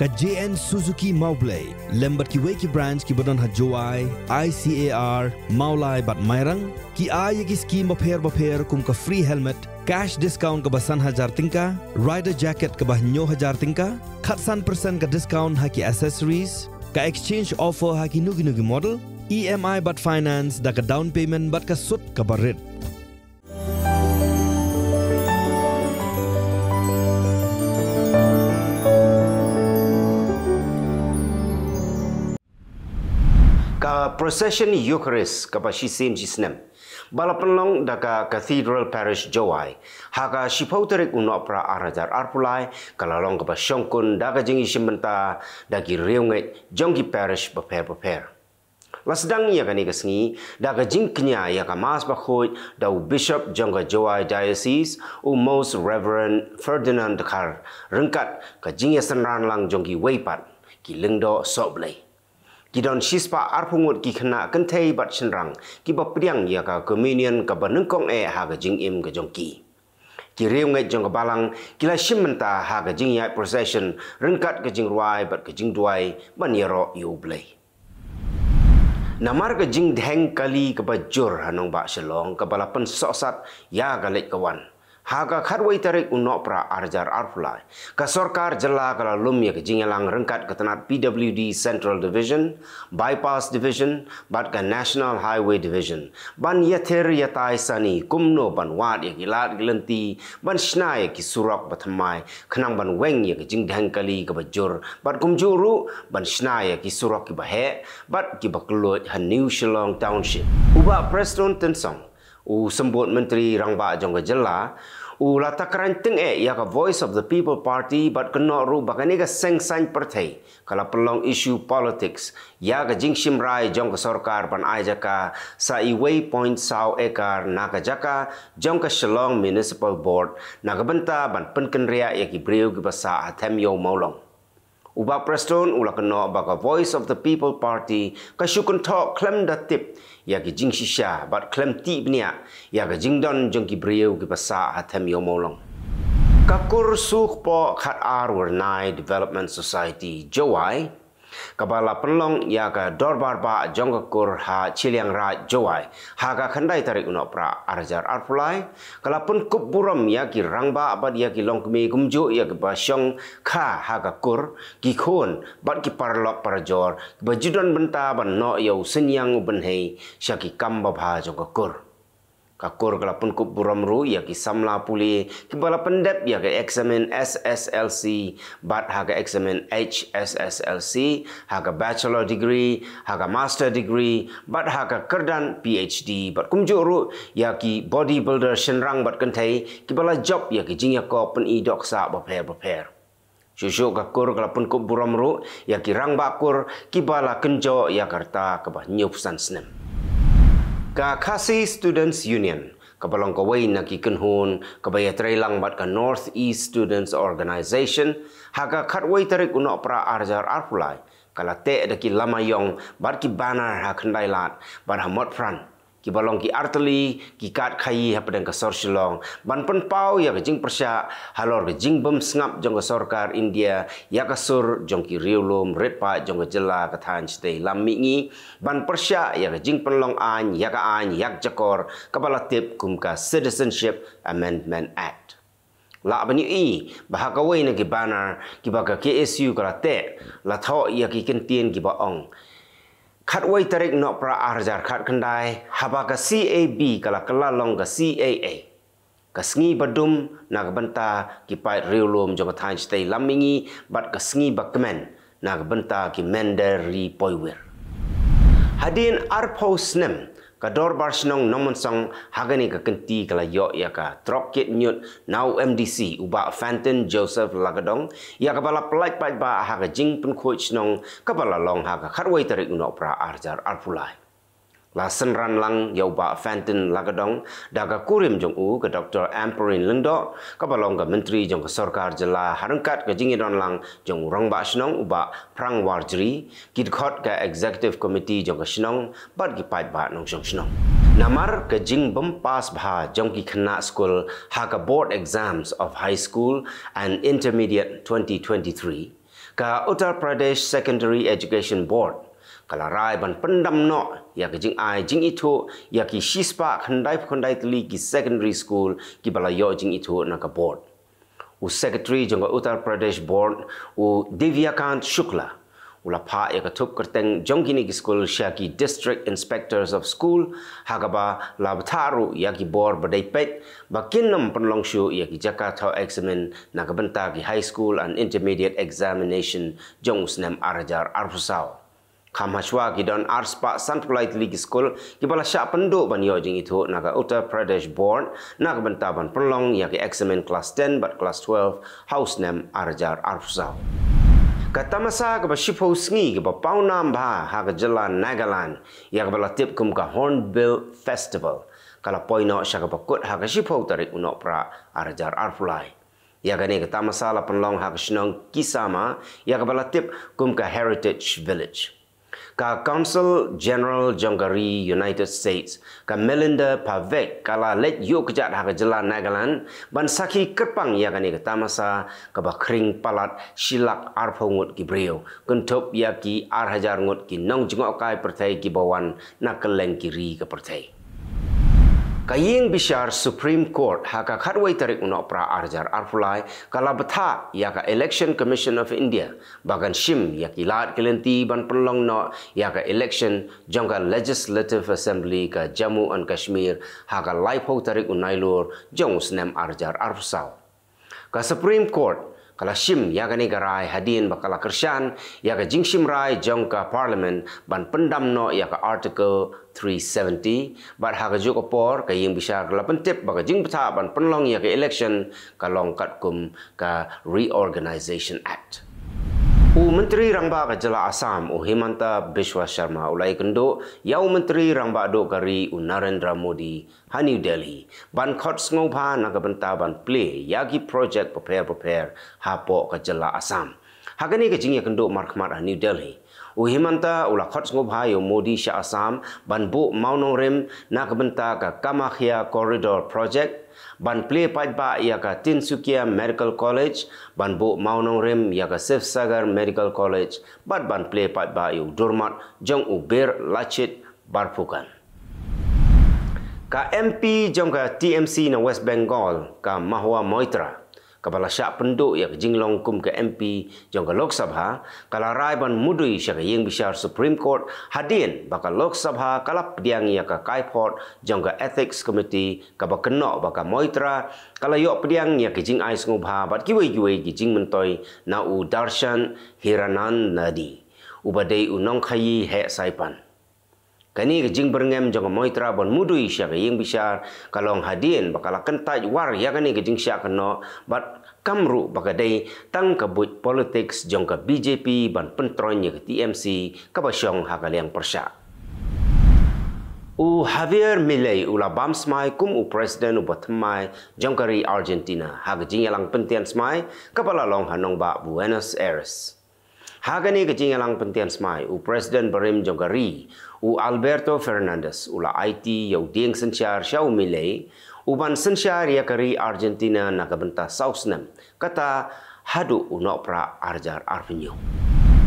ka JN Suzuki Maublay lembat ki weki branch ki badon hajoai ICAR Maulai bat Mairang ki ay ki scheme bapher bapher kum ka free helmet cash discount का बसन हजार तिंका rider jacket का बहनो हजार तिंका खतसन परसेंट का डिस्काउंट है कि एसेसरीज का एक्सचेंज ऑफर है कि नुगी नुगी model E M I but finance द का डाउन पेमेंट बट का सुट का but rate procession Eucharist kapa si sim si snem. Balapanlong Cathedral Parish Jowai. Haga si pauterik unok pra arajar arpulai. Kalalong kapa siongkun daka jingi simenta daki riungit jongki parish bapair bapair. Lasdang ia kani kesengi, dah kajing kenya ia kamas bakhoi, dah Bishop Jongga Jawai Diocese, u Most Reverend Ferdinand Kar, rengkat kajing ia senran lang jonggi weipat, ki lengdo sok Gidon shispa arpungut ki khana kan thai bat chenrang ki priang ya ka communion ka banung kong e ha ga jing im ga jong ki. Ki reo ngay jong jing yai procession rinkat ka jing ruai bat ka jing duai Namar ka jing kali ka hanong ba shalong ka sosat ya ka kawan haga khadwai tarik unok pra arjar arfulai. Ka sorkar jela kala lumia ke jingelang rengkat ke tenat PWD Central Division, Bypass Division, bat ke National Highway Division. Ban yathir yatai sani kumno ban wad ya gilat gilenti, ban shnaya ki surak batamai, kenang ban weng ya ke jingdeng kali ke bajur, bat kumjuru ban shnaya ki surak ki bahe, bat ki baklut han New Shillong Township. Uba Preston Tensong u sembut menteri rangba jong ke jela u lata teng e ya ke voice of the people party but kena ru bakani ka seng sang perthai kala pelong isu politics ya ke jingsim rai jong ke sarkar ban ai jaka sa i way point sau ekar kar na ka jaka jong ke shalong municipal board na ka banta ban pen ria ya ki breu ki basa athem yo maulong Uba Preston ula kena baga Voice of the People Party ka shukun tho klem da tip ya ki jing shi bat klem ti bnia ya ka jing don jong ki brio ki hatam atham yo molong ka kur suk po khat ar nai development society joai kabala pelong ya ke dorbar ba jongkur ha chiliang ra joai ha ka khandai tari uno pra arjar arfulai kala pun kuburam ya ki rangba abad ya ki longkmi gumjo ya ki basyong kha ha ka kur ki khon bad ki parlok parjor bajudan benta ban no yau senyang ubenhei hei syaki kamba ba jonggokur kakur kala pun buram ru ya ki samla puli ki bala pendep ya ke examen SSLC bat ha ke examen HSSLC ha ke bachelor degree ha ke master degree bat ha ke kerdan PhD bat kum ju ru ya ki bodybuilder senrang bat kentai, thai ki bala job ya ki jing ya ko pun i dok sa ba pher ba pher Jujur kakur kala pun buram ru ya ki rang bakur ki bala kenjo ya karta ke ba nyupsan senem. Kakasi Students Union kapalong kawai na kikunhun kabaya trailang bat ka North East Students Organization haka katwai tarik unok pra arjar arpulai kalate te daki lama yong bat ki banner hakandailat bat hamot pran ki balong ki artli ki kat khayi hapdan ka sor shilong ban pan pau ya ka jing prasha halor ka jing bum sngap jong ka sarkar india ya ka sur jong ki riulom repa jong ka jilla ka than chte lammi ngi ban prasha ya ka jing pan an ya ka an yak jakor ka bala tip kum ka citizenship amendment act la abani i bah ha ka wei na ki banar ki ba ka ksu ka la te la tho ya ki kentien ki ba ong คัดไว้ตริกนอประอาจารคัดกันได้ฮับกับ C A B กับกลาลงกับ C A A กับสงีบดุมนักบันตากีไปเรียวลมจอมทานสเตย์ลำมิงีบัดกับสงีบักแมนนักบันตากีแมนเดรีปอยเวอร์ฮัดีนอาร์พอสเนม ka dor bar snong nomon song hagani ka kenti kala yo ya ka trop kit nyut now mdc uba fanton joseph lagadong ya ka bala plaik pa ba haga jing pun khoi snong ka bala long haga kharwai tarik no pra arjar arpulai la senran lang yau ba fantin lagadong da kurim jong u ga dr amperin lindo ka balong ga mentri jong ka sarkar jala harangkat ga jingi ron lang jong rong ba shnong u ba prang warjri kit khot ga executive committee jong ka shnong bad gi pai ba nong jong shnong namar ka jing bum pass bha jong ki khna school ha ka board exams of high school and intermediate 2023 ka uttar pradesh secondary education board kalau rai ban pendam no ya ke jing ai jing itu ya ki shispa khandai khandai tli ki secondary school ki bala yo jing itu na ka board u secretary jong uttar pradesh board u divyakant shukla ula pa ya ka thuk karteng jong ki ni ki school sha ki district inspectors of school hagaba labtharu ya ki board badai pet ba kinnam panlong shu ya ki jaka tho examen na ka banta ki high school and intermediate examination jong usnem arjar arfusao Kamashwa gidon arspa santulait league school kibala sha penduk ban yojing itu naga Uttar Pradesh born naga bentaban perlong yaki examen class 10 but class 12 house name Arjar Arfzau. Kata masa ke bersih ngi ke bapau nambah hak jalan Nagaland tip berlatih kumka Hornbill Festival. Kalau poin awak syak bakut hak bersih tari unok pra arjar arfulai. Ya gani kata masa lapan long hak senong kisama yang berlatih kumka Heritage Village ka Council General Jongari United States ka Melinda Pavek kala let yo kejat ha jela Nagaland ban saki kerpang ya kani ka tamasa ka ba palat silak arphongut ki brio kun top ya ki ar hajar ngut ki nong jingok kai pertai ki bawan nakeleng ki ri pertai kaying bishar supreme court ha ka khatwai tarik uno pra arjar arfulai kala batha ya ka election commission of india bagan shim ya ki lat kelenti ban pelong no ya ka election jonga legislative assembly ka jammu and kashmir ha ka life ho tarik unailor jong snem arjar arfsau ka supreme court kala shim ya gani garai hadin ba kala lah kershan ya ga jingshim rai jong ka parliament ban pendam no ya article 370 bar ha ga jok por ka yim bisha kala pentep ba jing pta ban penlong ya election ka long kum ka reorganization act U Menteri Rangba Kajala Asam U Hemanta Bishwa Sharma Ulai Kendo Yau Menteri Rangba Do Kari U Narendra Modi Hani Delhi Ban Khot Sngau Pha Naga Benta Ban play Yagi Project Prepare Prepare Hapo Kajala Asam Hagani Kajing Ya Kendo Markmat Hani Delhi U Hemanta Ula Khot Sngau Pha Yau Modi Sha Asam Ban Bu Maunorem Naga Benta Ka Kamakhya Corridor Project ban play pai ba ya tinsukia medical college ban bo maunong rim ya ka sef sagar medical college bat ban play pai ba yu durmat jong u ber lachit barpukan ka mp jong ka tmc na west bengal ka mahua moitra kepala syak penduk yang jinglong kum ke MP yang ke Lok Sabha, kalau rai ban mudui syak yang bisyar Supreme Court hadin bakal Lok Sabha kala pediang yang ke Kaiport yang ke Ethics Committee kaba kenok bakal Moitra kalau yuk pediang yang ke jing ais ngubha bat kiwai kiwai ki jing mentoi na u Darshan Hiranan Nadi. Ubadai unong kayi hek saipan. Kini jing berengem jangan mahu itra bon mudui siapa yang bisa kalau hadian bakal kentaj war ya kini jing siapa no but kamru bakal bagai tang kebut politics politik ke BJP ban pentronnya ke TMC kabasyong hakal yang persia. U Javier Milei ula bam smai kum u presiden u bat batmai kari Argentina hak jing yang pentian smai kepala long hanong ba Buenos Aires. Hagani kejing yang pentian smai u presiden berim jangkari u Alberto Fernandez u la IT yau dieng senchar shau milei u ban senchar ya kari Argentina na kabenta sausnem kata hadu u nopra arjar arvinyo.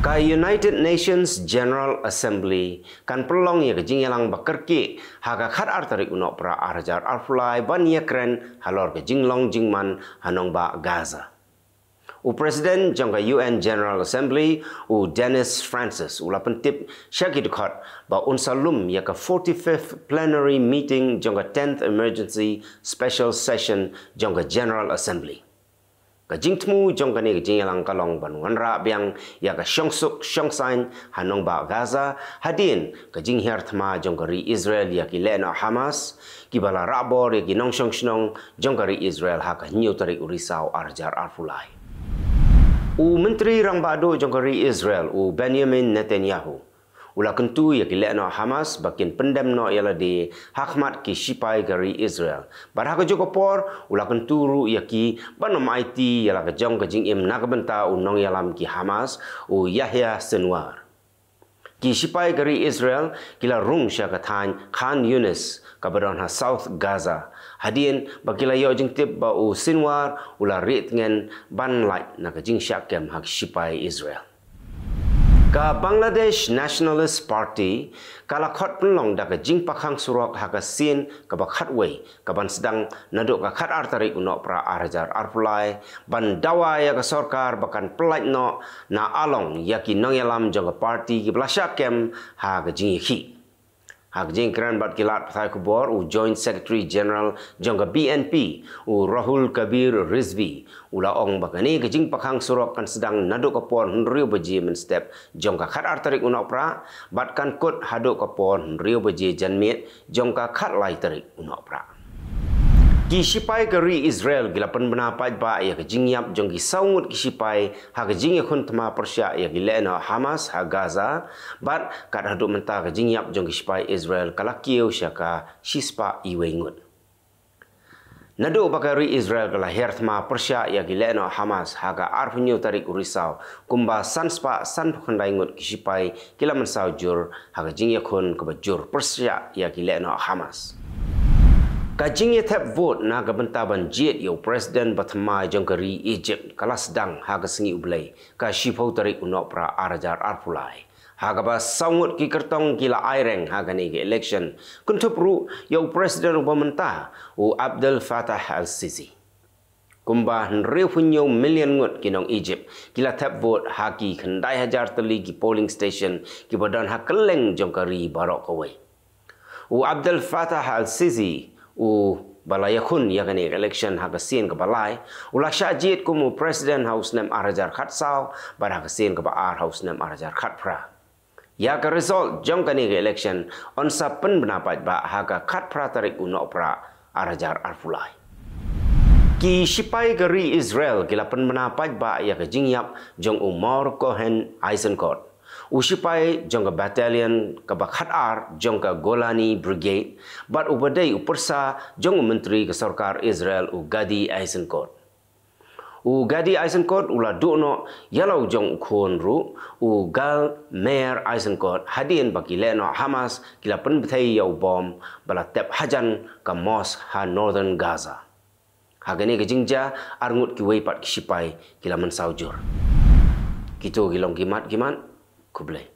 Ka United Nations General Assembly kan pelong ya kejing yang bekerki haga khat artari u nopra arjar arfulai ban ya kren halor kejing long jingman hanong ba Gaza. U Presiden jangka UN General Assembly U Dennis Francis U lapan tip syakit kot ba un salum ya ke 45th plenary meeting jangka 10th emergency special session jangka General Assembly. Ka jing temu jangka ni jing yang kalong ban wan rap yang ya ke syongsuk syongsain hanong ba Gaza hadin ka jing hiar tema jangka ri Israel ya ke lena Hamas kibala rabor ya ke nong syongsinong jangka ri Israel ha ke nyutari urisau arjar arfulai. O Menteri Rambado Jongkari Israel, O Benjamin Netanyahu, Ula kentu ya kilekno Hamas bakin Pendam no ialah di hakmat ki sipai gari Israel. Barah ke joko por ula kentu ru ya ki banom IT ialah ke jong ke jing im nak benta unong Yalam ki Hamas u Yahya Senwar. Gishipai gari Israel kila rung sya katan Khan Yunus kabaran ha South Gaza. Hadien kila yo jing tip ba u sinwar ula rit ngen ban light na ka jing sya kem ha Gishipai Israel ka bangladesh nationalist party kala khot long da ka jing pakhang surok ha ka sin ka ba khat wei ka ban sedang nado ka khat ar tarai uno pra ar jar ar pulai ban dawa ya ka sarkar bakan plait no na along yakin nong yalam jong party ki blasha kem ha ka jing ki hak jing kran bat kilat pathai kubor u joint secretary general jonga bnp u rahul kabir rizvi u la bagani ke jing pakhang surok kan sedang nadu ke pon rio baji menstep step khat artarik unak pra batkan kut hadu ke pon rio baji janmit jonga khat lai tarik unok pra di sipai ke ri Israel gila pen bena pai ba ya ke jing jong gi saungut ki sipai ha ke jing khun tma persia ya gi le Hamas ha Gaza bat ka da menta ke jing jong gi sipai Israel kala kiu syaka sispa i wengut Nado pakai ri Israel kala her tma persia ya gi le Hamas ha ga arf tarik risau kumba sanspa san khundai ngut ki sipai kila mensau jur ha ke jing khun ke jur persia ya gi le Hamas Kajing ye tap vote na gabenta ban jet yo president batma jong Egypt kelas sedang ha ke sengi ublai ka shipo tari unok pra arajar arpulai ha ga ba sangut ki kertong kila aireng ha ga ge election kun tup ru yo president ubamenta u Abdul Fattah al-Sisi kumba nre funyo million ngut kinong Egypt kila tap vote ha ki khandai hajar tali ki polling station ki badan ha kleng jong barok away u Abdul Fattah al-Sisi u uh, balayakun yakani election haga sin ka balai ula shajit kumu president house nem arajar khat sao bar haga sin ka ar house nem arajar khat pra ya ka result jong kani election on sa pen benapat ba haga khat pra tarik uno pra arajar arfulai ki sipai gari israel gilapan menapat ba ya ka jingyap jong umor kohen eisenkot usipai jongka battalion ke bakhatar jongka golani brigade bat upadai upersa jongka menteri ke israel u gadi eisenkot u gadi eisenkot ula dukno yalau jong khon ru u gal mayor eisenkot hadien baki leno hamas kila pen bthai yau bom bala tep hajan ka mos ha northern gaza hagani ke jingja arngut ki pat kisipai kila mensaujur kito gilong kimat kimat Kublai.